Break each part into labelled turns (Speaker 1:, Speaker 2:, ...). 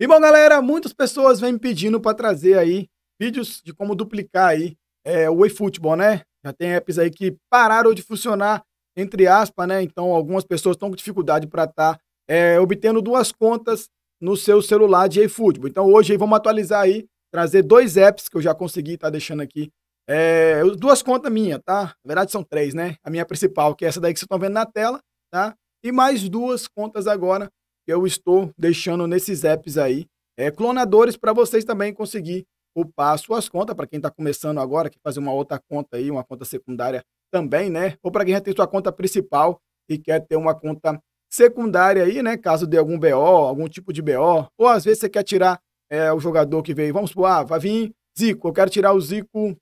Speaker 1: E bom, galera, muitas pessoas vêm me pedindo para trazer aí vídeos de como duplicar aí é, o eFootball, né? Já tem apps aí que pararam de funcionar, entre aspas, né? Então, algumas pessoas estão com dificuldade para estar tá, é, obtendo duas contas no seu celular de eFootball. Então, hoje vamos atualizar aí, trazer dois apps que eu já consegui estar tá deixando aqui. É, duas contas minhas, tá? Na verdade, são três, né? A minha principal, que é essa daí que vocês estão vendo na tela, tá? E mais duas contas agora eu estou deixando nesses apps aí, é, clonadores para vocês também conseguir upar suas contas, para quem está começando agora, que fazer uma outra conta aí, uma conta secundária também, né? Ou para quem já tem sua conta principal e quer ter uma conta secundária aí, né? Caso de algum BO, algum tipo de BO, ou às vezes você quer tirar é, o jogador que veio, vamos supor, ah, vai vir Zico, eu quero tirar o Zico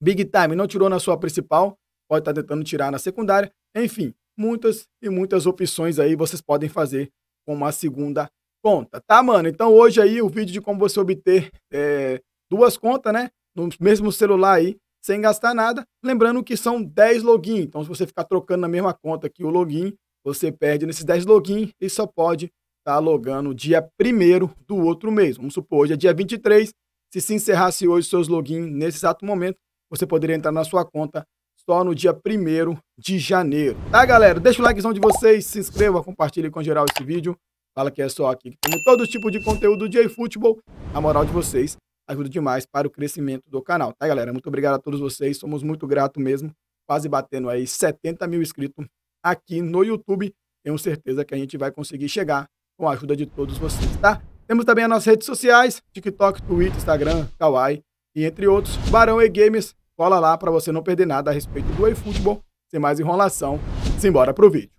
Speaker 1: Big Time, não tirou na sua principal, pode estar tá tentando tirar na secundária, enfim, muitas e muitas opções aí vocês podem fazer com uma segunda conta, tá, mano? Então hoje aí o vídeo de como você obter é, duas contas, né? No mesmo celular aí, sem gastar nada. Lembrando que são 10 login. Então, se você ficar trocando na mesma conta que o login, você perde nesses 10 login e só pode estar tá logando dia 1 do outro mês. Vamos supor, hoje é dia 23. Se se encerrasse hoje seus login nesse exato momento, você poderia entrar na sua conta só no dia 1 de janeiro. Tá, galera? Deixa o likezão de vocês, se inscreva, compartilhe com geral esse vídeo. Fala que é só aqui que temos todo tipo de conteúdo de futebol. A moral de vocês ajuda demais para o crescimento do canal, tá, galera? Muito obrigado a todos vocês, somos muito gratos mesmo. Quase batendo aí 70 mil inscritos aqui no YouTube. Tenho certeza que a gente vai conseguir chegar com a ajuda de todos vocês, tá? Temos também as nossas redes sociais, TikTok, Twitter, Instagram, Kawaii e entre outros. Barão e Games Cola lá para você não perder nada a respeito do eFootball. Sem mais enrolação, simbora pro vídeo.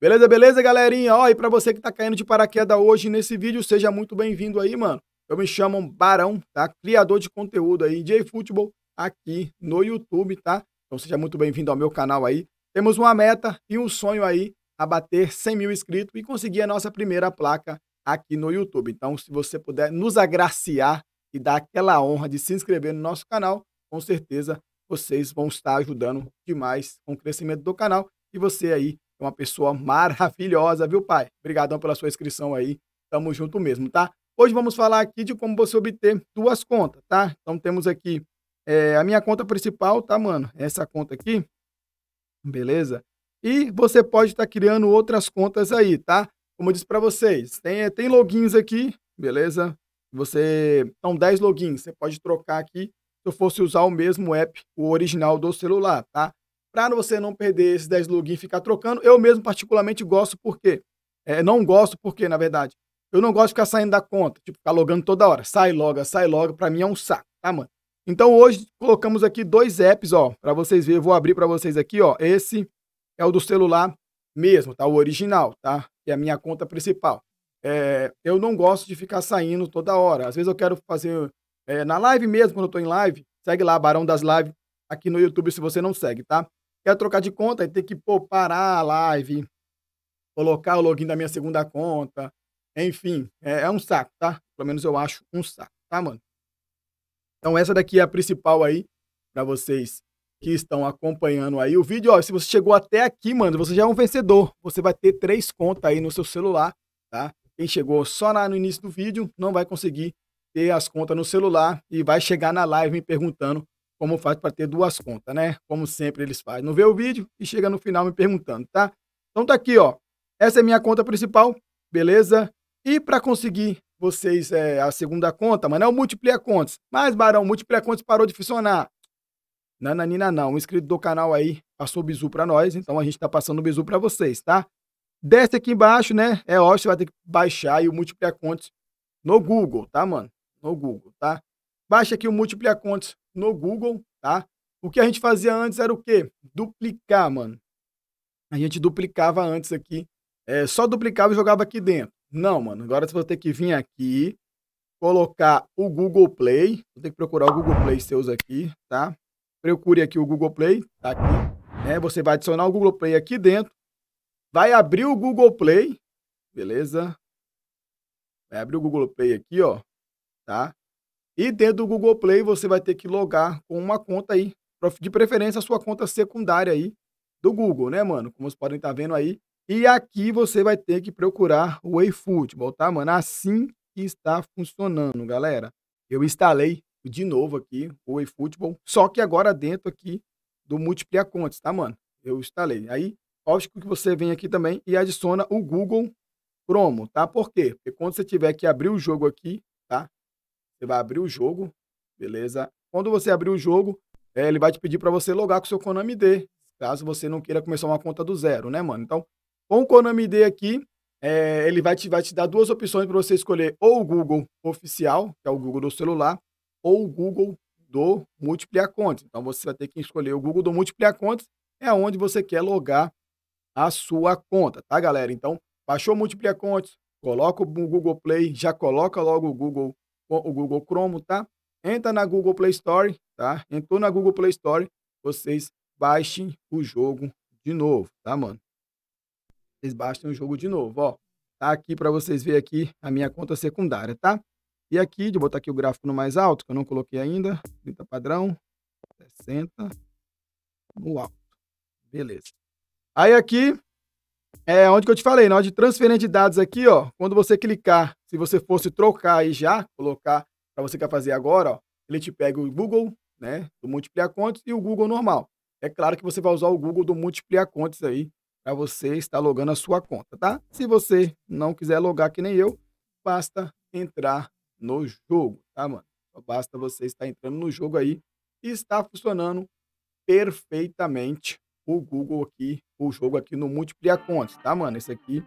Speaker 1: Beleza, beleza, galerinha? Ó, e pra você que tá caindo de paraquedas hoje nesse vídeo, seja muito bem-vindo aí, mano. Eu me chamo Barão, tá? Criador de conteúdo aí de futebol aqui no YouTube, tá? Então seja muito bem-vindo ao meu canal aí. Temos uma meta e um sonho aí a bater 100 mil inscritos e conseguir a nossa primeira placa aqui no YouTube. Então, se você puder nos agraciar e dar aquela honra de se inscrever no nosso canal, com certeza vocês vão estar ajudando demais com o crescimento do canal. E você aí é uma pessoa maravilhosa, viu, pai? Obrigadão pela sua inscrição aí. Tamo junto mesmo, tá? Hoje vamos falar aqui de como você obter duas contas, tá? Então temos aqui é, a minha conta principal, tá, mano? Essa conta aqui, beleza? E você pode estar tá criando outras contas aí, tá? Como eu disse para vocês, tem, é, tem logins aqui, beleza? Você. São então, 10 logins, você pode trocar aqui se eu fosse usar o mesmo app, o original do celular, tá? Para você não perder esses 10 logins e ficar trocando, eu mesmo particularmente gosto porque é, não gosto porque, na verdade, eu não gosto de ficar saindo da conta, tipo, ficar logando toda hora. Sai logo, sai logo, para mim é um saco, tá, mano? Então hoje colocamos aqui dois apps, ó, para vocês verem. Eu vou abrir para vocês aqui, ó. Esse é o do celular mesmo, tá? O original, tá? Que é a minha conta principal. É, eu não gosto de ficar saindo toda hora. Às vezes eu quero fazer é, na live mesmo, quando eu tô em live. Segue lá, Barão das Lives, aqui no YouTube, se você não segue, tá? Quer trocar de conta, tem que pô, parar a live, colocar o login da minha segunda conta, enfim, é, é, um saco, tá? Pelo menos eu acho um saco, tá, mano? Então essa daqui é a principal aí para vocês que estão acompanhando aí o vídeo. Ó, se você chegou até aqui, mano, você já é um vencedor. Você vai ter três contas aí no seu celular, tá? Quem chegou só na, no início do vídeo não vai conseguir ter as contas no celular e vai chegar na live me perguntando como faz para ter duas contas, né? Como sempre eles fazem. Não vê o vídeo e chega no final me perguntando, tá? Então tá aqui, ó. Essa é minha conta principal, beleza? E para conseguir vocês é, a segunda conta, é o multiplica contas. Mas, Barão, Multiplia contas parou de funcionar. Nananina não. Um inscrito do canal aí passou o bizu para nós, então a gente está passando o bizu para vocês, tá? Desce aqui embaixo, né? É óbvio, você vai ter que baixar aí o Multiplia contas no Google, tá, mano? No Google, tá? Baixa aqui o Multiplia contas no Google, tá? O que a gente fazia antes era o quê? Duplicar, mano. A gente duplicava antes aqui. É, só duplicava e jogava aqui dentro. Não, mano, agora você vai ter que vir aqui, colocar o Google Play. Vou ter que procurar o Google Play seus aqui, tá? Procure aqui o Google Play, tá aqui. Né? Você vai adicionar o Google Play aqui dentro. Vai abrir o Google Play, beleza? Vai abrir o Google Play aqui, ó, tá? E dentro do Google Play você vai ter que logar com uma conta aí, de preferência a sua conta secundária aí do Google, né, mano? Como vocês podem estar tá vendo aí, e aqui você vai ter que procurar o eFootball, tá, mano? Assim que está funcionando, galera. Eu instalei de novo aqui o eFootball, só que agora dentro aqui do Multiplicar Contas, tá, mano? Eu instalei. Aí, lógico que você vem aqui também e adiciona o Google Chrome, tá? Por quê? Porque quando você tiver que abrir o jogo aqui, tá? Você vai abrir o jogo, beleza? Quando você abrir o jogo, é, ele vai te pedir para você logar com o seu Konami D, caso você não queira começar uma conta do zero, né, mano? Então, com o Konami ID aqui, é, ele vai te, vai te dar duas opções para você escolher ou o Google oficial, que é o Google do celular, ou o Google do Multiplicar Contas. Então você vai ter que escolher o Google do Multiplicar Contas, é onde você quer logar a sua conta, tá, galera? Então, baixou o Multiplicar Contas, coloca o Google Play, já coloca logo o Google, o Google Chrome, tá? Entra na Google Play Store, tá? Entrou na Google Play Store, vocês baixem o jogo de novo, tá, mano? Vocês baixem o jogo de novo, ó. Tá aqui para vocês verem aqui a minha conta secundária, tá? E aqui, de botar aqui o gráfico no mais alto, que eu não coloquei ainda, 30 padrão, 60 no alto. Beleza. Aí aqui é onde que eu te falei, na hora de transferência de dados aqui, ó, quando você clicar, se você fosse trocar aí já, colocar para você quer fazer agora, ó, ele te pega o Google, né, do Multiplicar Contas e o Google normal. É claro que você vai usar o Google do Multiplicar Contas aí para você estar logando a sua conta, tá? Se você não quiser logar que nem eu, basta entrar no jogo, tá, mano? basta você estar entrando no jogo aí e está funcionando perfeitamente o Google aqui, o jogo aqui no Multiplicar Contas, tá, mano? Esse aqui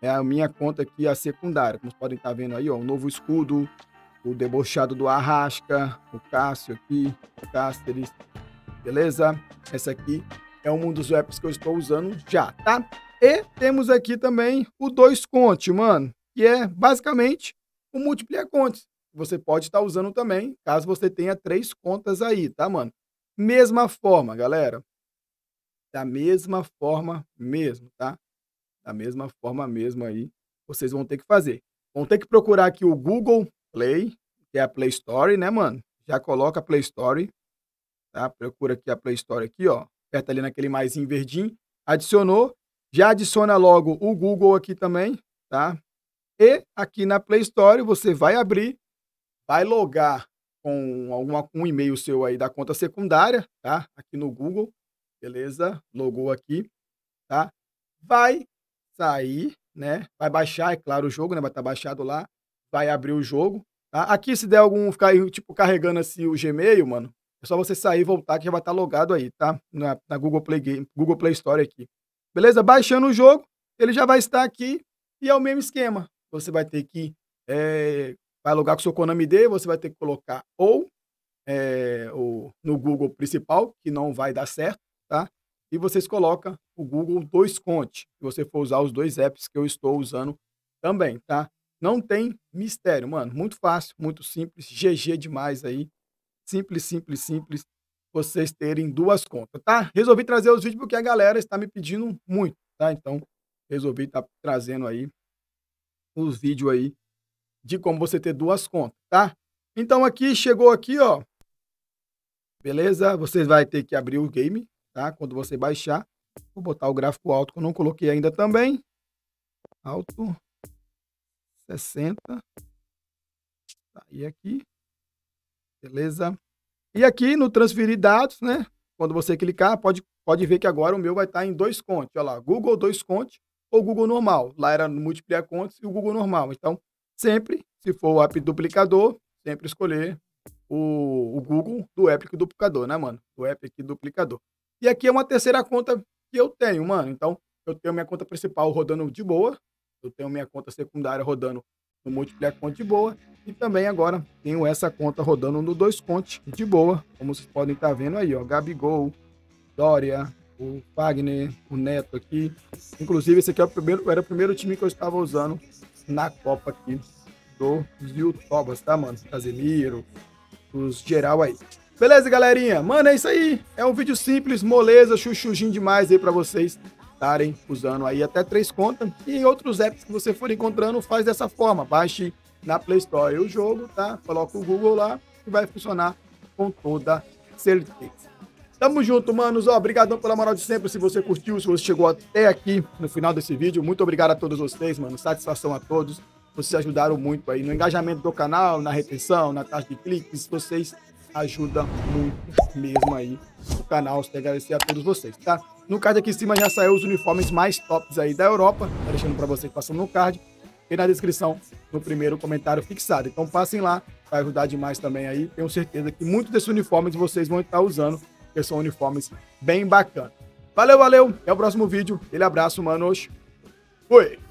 Speaker 1: é a minha conta aqui, a secundária. Como vocês podem estar tá vendo aí, ó, o novo escudo, o debochado do Arrasca, o Cássio aqui, o Cáceres, beleza? Essa aqui é um dos apps que eu estou usando já, tá? E temos aqui também o 2 Conte, mano, que é basicamente o Multiplicar Contes. Você pode estar tá usando também, caso você tenha três contas aí, tá, mano? Mesma forma, galera. Da mesma forma mesmo, tá? Da mesma forma mesmo aí, vocês vão ter que fazer. Vão ter que procurar aqui o Google Play, que é a Play Store, né, mano? Já coloca a Play Store, tá? Procura aqui a Play Store aqui, ó aperta ali naquele mais em verdinho, adicionou, já adiciona logo o Google aqui também, tá? E aqui na Play Store você vai abrir, vai logar com alguma, um e-mail seu aí da conta secundária, tá? Aqui no Google, beleza? Logou aqui, tá? Vai sair, né? Vai baixar, é claro, o jogo, né? Vai estar tá baixado lá, vai abrir o jogo, tá? Aqui se der algum, ficar tipo carregando assim o Gmail, mano, é só você sair e voltar que já vai estar tá logado aí, tá? Na, na Google, Play Game, Google Play Store aqui. Beleza? Baixando o jogo, ele já vai estar aqui e é o mesmo esquema. Você vai ter que é, vai logar com o seu Konami D, você vai ter que colocar ou é, o, no Google principal, que não vai dar certo, tá? E vocês colocam o Google 2 Conte, se você for usar os dois apps que eu estou usando também, tá? Não tem mistério, mano. Muito fácil, muito simples. GG demais aí simples, simples, simples, vocês terem duas contas, tá? Resolvi trazer os vídeos porque a galera está me pedindo muito, tá? Então, resolvi estar tá trazendo aí os vídeos aí de como você ter duas contas, tá? Então, aqui, chegou aqui, ó. Beleza? Vocês vai ter que abrir o game, tá? Quando você baixar. Vou botar o gráfico alto que eu não coloquei ainda também. Alto. 60. Tá, e aqui. Beleza? E aqui no transferir dados, né? Quando você clicar, pode, pode ver que agora o meu vai estar tá em dois contos. Olha lá, Google dois contos ou Google normal. Lá era multiplicar contas e o Google normal. Então, sempre, se for o app duplicador, sempre escolher o, o Google do app duplicador, né, mano? Do app aqui duplicador. E aqui é uma terceira conta que eu tenho, mano. Então, eu tenho minha conta principal rodando de boa, eu tenho minha conta secundária rodando no multiplayer Conte de boa. E também agora tenho essa conta rodando no dois conte de boa, como vocês podem estar tá vendo aí, ó. Gabigol, Dória, o Wagner, o Neto aqui. Inclusive, esse aqui é o primeiro, era o primeiro time que eu estava usando na Copa aqui do Tobas, tá, mano? Casemiro, os geral aí. Beleza, galerinha? Mano, é isso aí. É um vídeo simples, moleza, chuchuzinho demais aí para vocês estarem usando aí até três contas. E outros apps que você for encontrando, faz dessa forma. Baixe na Play Store o jogo, tá? Coloca o Google lá e vai funcionar com toda certeza. Tamo junto, manos. obrigadão pela moral de sempre. Se você curtiu, se você chegou até aqui no final desse vídeo, muito obrigado a todos vocês, mano. Satisfação a todos. Vocês ajudaram muito aí no engajamento do canal, na retenção, na taxa de cliques. Vocês ajuda muito mesmo aí o canal. Você agradecer a todos vocês, tá? No card aqui em cima já saiu os uniformes mais tops aí da Europa. Tá deixando para vocês passando no card e na descrição no primeiro comentário fixado. Então passem lá, vai ajudar demais também aí. Tenho certeza que muitos desses uniformes vocês vão estar usando, porque são uniformes bem bacanas. Valeu, valeu. Até o próximo vídeo. Aquele abraço, manos. Fui.